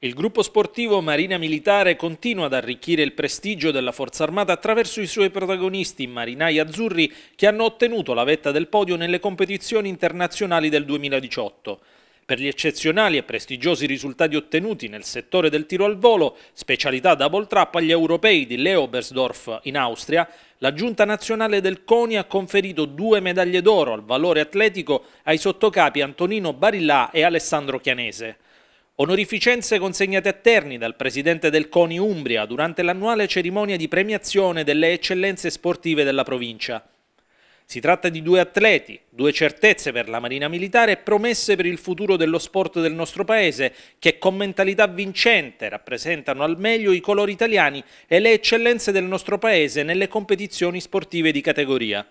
Il gruppo sportivo Marina Militare continua ad arricchire il prestigio della Forza Armata attraverso i suoi protagonisti, marinai azzurri, che hanno ottenuto la vetta del podio nelle competizioni internazionali del 2018. Per gli eccezionali e prestigiosi risultati ottenuti nel settore del tiro al volo, specialità double trap agli europei di Leobersdorf in Austria, la giunta nazionale del CONI ha conferito due medaglie d'oro al valore atletico ai sottocapi Antonino Barillà e Alessandro Chianese. Onorificenze consegnate a Terni dal presidente del CONI Umbria durante l'annuale cerimonia di premiazione delle eccellenze sportive della provincia. Si tratta di due atleti, due certezze per la Marina Militare e promesse per il futuro dello sport del nostro paese, che con mentalità vincente rappresentano al meglio i colori italiani e le eccellenze del nostro paese nelle competizioni sportive di categoria.